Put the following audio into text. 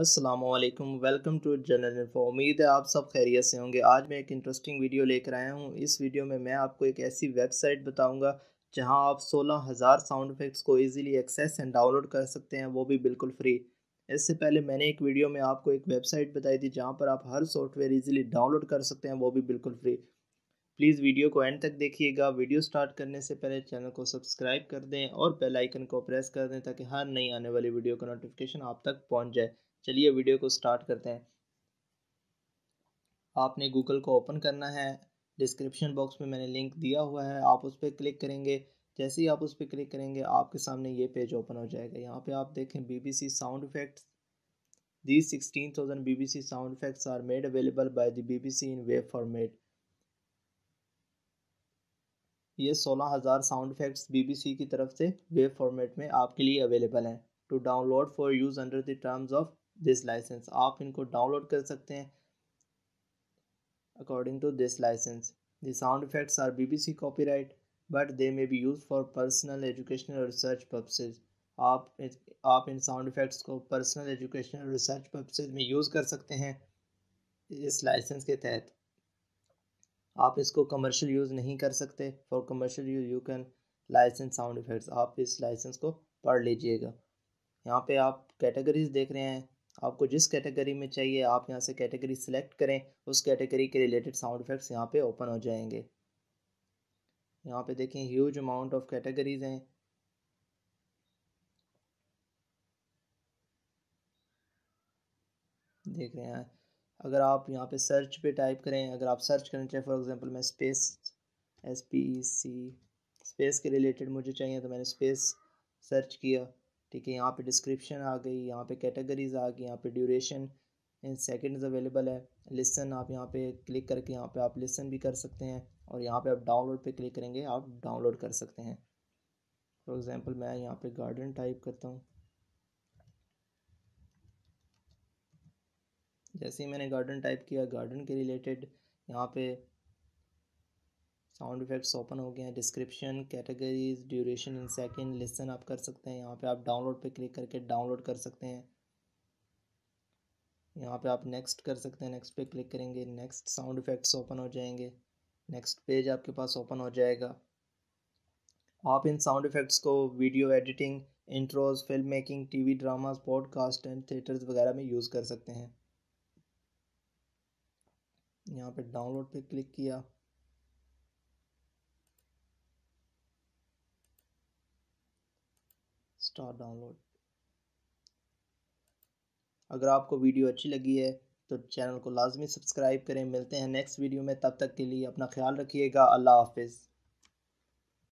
Aslam welcome to general info उम्मीद है आप सब खैरियत से होंगे आज मैं एक इंटरेस्टिंग वीडियो लेकर आया हूँ इस वीडियो में मैं आपको एक ऐसी वेबसाइट बताऊँगा जहाँ आप सोलह हज़ार साउंड इफेक्ट्स को इजीली एक्सेस एंड डाउनलोड कर सकते हैं वो भी बिल्कुल फ्री इससे पहले मैंने एक वीडियो में आपको एक वेबसाइट बताई थी जहाँ पर आप हर सॉफ्टवेयर ईजिली डाउनलोड कर सकते हैं वो भी बिल्कुल फ्री प्लीज़ वीडियो को एंड तक देखिएगा वीडियो स्टार्ट करने से पहले चैनल को सब्सक्राइब कर दें और बेल आइकन को प्रेस कर दें ताकि हर नई आने वाली वीडियो का नोटिफिकेशन आप तक पहुंच जाए चलिए वीडियो को स्टार्ट करते हैं आपने गूगल को ओपन करना है डिस्क्रिप्शन बॉक्स में मैंने लिंक दिया हुआ है आप उस पर क्लिक करेंगे जैसे ही आप उस पर क्लिक करेंगे आपके सामने ये पेज ओपन हो जाएगा यहाँ पर आप देखें C sound effects These 16,000 BBC sound effects are made available by the BBC in web format. ये 16000 साउंड इफेक्ट्स बीबीसी की तरफ से वेब फॉर्मेट में आपके लिए अवेलेबल हैं to download for use under the terms of this license आप इनको डाउनलोड कर सकते हैं according to this license the sound effects are BBC copyright but they may be use for personal educational research purposes आप आप इन sound effects को personal educational research purposes में यूज़ कर सकते हैं इस लाइसेंस के तहत आप इसको कमर्शियल यूज़ नहीं कर सकते for commercial use you can license sound effects आप इस लाइसेंस को पढ़ लीजिएगा यहाँ पे आप कैटेगरीज देख रहे हैं आपको जिस कैटेगरी में चाहिए आप यहाँ से कैटेगरी सेलेक्ट करें उस कैटेगरी के रिलेटेड साउंड इफेक्ट्स यहाँ पे ओपन हो जाएंगे यहाँ पे देखें ह्यूज अमाउंट ऑफ कैटेगरीज हैं देख रहे हैं अगर आप यहाँ पे सर्च पे टाइप करें अगर आप सर्च करना चाहें फॉर एग्जांपल मैं space S P E C space के रिलेटेड मुझे चाहिए तो मैंने स्पेस सर्च किया ठीक है यहाँ पे डिस्क्रिप्शन आ गई यहाँ पे कैटेगरीज आ गई यहाँ पे ड्यूरेशन इन सेकंड्स अवेलेबल है लिसन आप यहाँ पे क्लिक करके यहाँ पे आप लिसन भी कर सकते हैं और यहाँ पे आप डाउनलोड पे क्लिक करेंगे आप डाउनलोड कर सकते हैं फॉर एग्ज़ाम्पल मैं यहाँ पे गार्डन टाइप करता हूँ जैसे ही मैंने गार्डन टाइप किया गार्डन के रिलेटेड यहाँ पे साउंड इफेक्ट्स ओपन हो गए हैं description categories duration in second listen आप कर सकते हैं यहाँ पे आप डाउनलोड पे क्लिक करके डाउनलोड कर सकते हैं यहाँ पे आप नेक्स्ट कर सकते हैं नेक्स्ट पे क्लिक करेंगे नेक्स्ट साउंड इफेक्ट्स ओपन हो जाएंगे नेक्स्ट पेज आपके पास ओपन हो जाएगा आप इन साउंड इफेक्ट्स को video editing intros film making T V dramas podcast and theatres वगैरह में यूज़ कर सकते हैं यहाँ पे डाउनलोड पे क्लिक किया स्टार्ट डाउनलोड अगर आपको वीडियो अच्छी लगी है तो चैनल को लाजमी सब्सक्राइब करें मिलते हैं नेक्स्ट वीडियो में तब तक के लिए अपना ख्याल रखिएगा अल्लाह हाफिज़